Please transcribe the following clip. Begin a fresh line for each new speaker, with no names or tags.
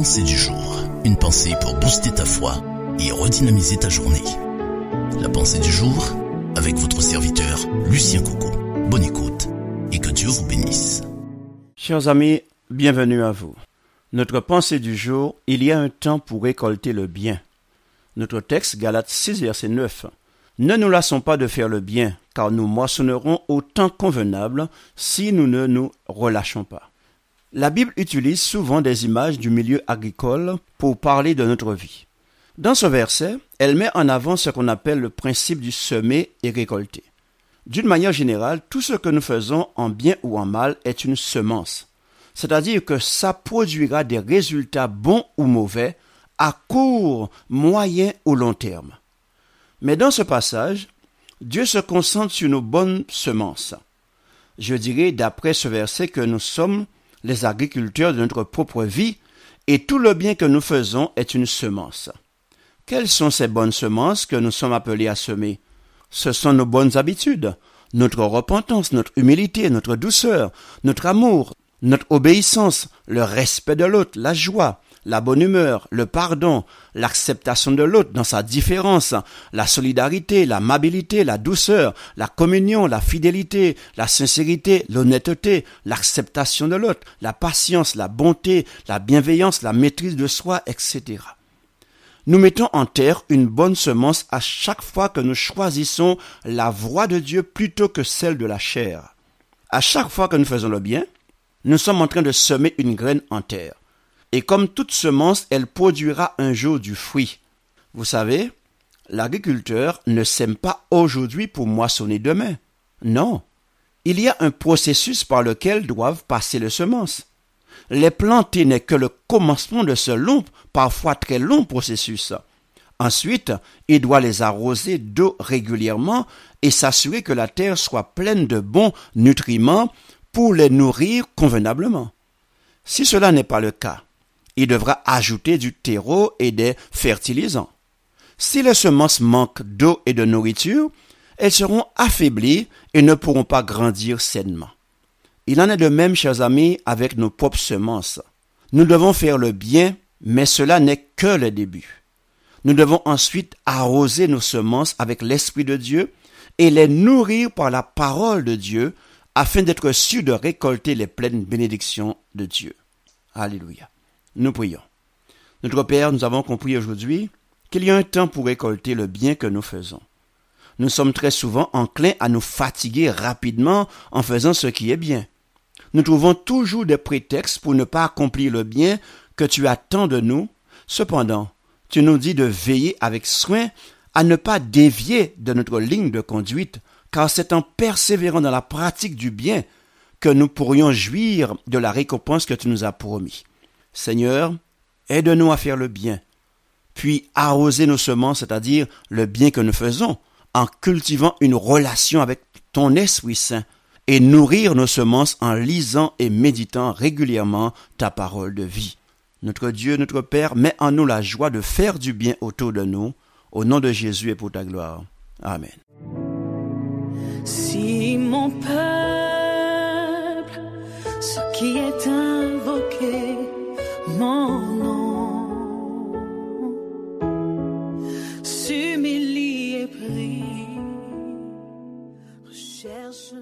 pensée du jour. Une pensée pour booster ta foi et redynamiser ta journée. La pensée du jour avec votre serviteur Lucien Coco. Bonne écoute et que Dieu vous bénisse. Chers amis, bienvenue à vous. Notre pensée du jour, il y a un temps pour récolter le bien. Notre texte Galates 6 verset 9. Ne nous lassons pas de faire le bien, car nous moissonnerons au temps convenable si nous ne nous relâchons pas. La Bible utilise souvent des images du milieu agricole pour parler de notre vie. Dans ce verset, elle met en avant ce qu'on appelle le principe du semer et récolter. D'une manière générale, tout ce que nous faisons en bien ou en mal est une semence, c'est-à-dire que ça produira des résultats bons ou mauvais à court, moyen ou long terme. Mais dans ce passage, Dieu se concentre sur nos bonnes semences. Je dirais d'après ce verset que nous sommes les agriculteurs de notre propre vie, et tout le bien que nous faisons est une semence. Quelles sont ces bonnes semences que nous sommes appelés à semer Ce sont nos bonnes habitudes, notre repentance, notre humilité, notre douceur, notre amour, notre obéissance, le respect de l'autre, la joie, la bonne humeur, le pardon, l'acceptation de l'autre dans sa différence, la solidarité, l'amabilité, la douceur, la communion, la fidélité, la sincérité, l'honnêteté, l'acceptation de l'autre, la patience, la bonté, la bienveillance, la maîtrise de soi, etc. Nous mettons en terre une bonne semence à chaque fois que nous choisissons la voie de Dieu plutôt que celle de la chair. À chaque fois que nous faisons le bien, nous sommes en train de semer une graine en terre. Et comme toute semence, elle produira un jour du fruit. Vous savez, l'agriculteur ne sème pas aujourd'hui pour moissonner demain. Non. Il y a un processus par lequel doivent passer les semences. Les planter n'est que le commencement de ce long, parfois très long processus. Ensuite, il doit les arroser d'eau régulièrement et s'assurer que la terre soit pleine de bons nutriments pour les nourrir convenablement. Si cela n'est pas le cas, il devra ajouter du terreau et des fertilisants. Si les semences manquent d'eau et de nourriture, elles seront affaiblies et ne pourront pas grandir sainement. Il en est de même, chers amis, avec nos propres semences. Nous devons faire le bien, mais cela n'est que le début. Nous devons ensuite arroser nos semences avec l'Esprit de Dieu et les nourrir par la parole de Dieu afin d'être sûrs de récolter les pleines bénédictions de Dieu. Alléluia. Nous prions. Notre Père, nous avons compris aujourd'hui qu'il y a un temps pour récolter le bien que nous faisons. Nous sommes très souvent enclins à nous fatiguer rapidement en faisant ce qui est bien. Nous trouvons toujours des prétextes pour ne pas accomplir le bien que tu attends de nous. Cependant, tu nous dis de veiller avec soin à ne pas dévier de notre ligne de conduite, car c'est en persévérant dans la pratique du bien que nous pourrions jouir de la récompense que tu nous as promis. Seigneur, aide-nous à faire le bien, puis arroser nos semences, c'est-à-dire le bien que nous faisons, en cultivant une relation avec ton Esprit Saint, et nourrir nos semences en lisant et méditant régulièrement ta parole de vie. Notre Dieu, notre Père, mets en nous la joie de faire du bien autour de nous, au nom de Jésus et pour ta gloire. Amen. Si mon peuple, ce qui est mon nom s'humilie et prie, recherche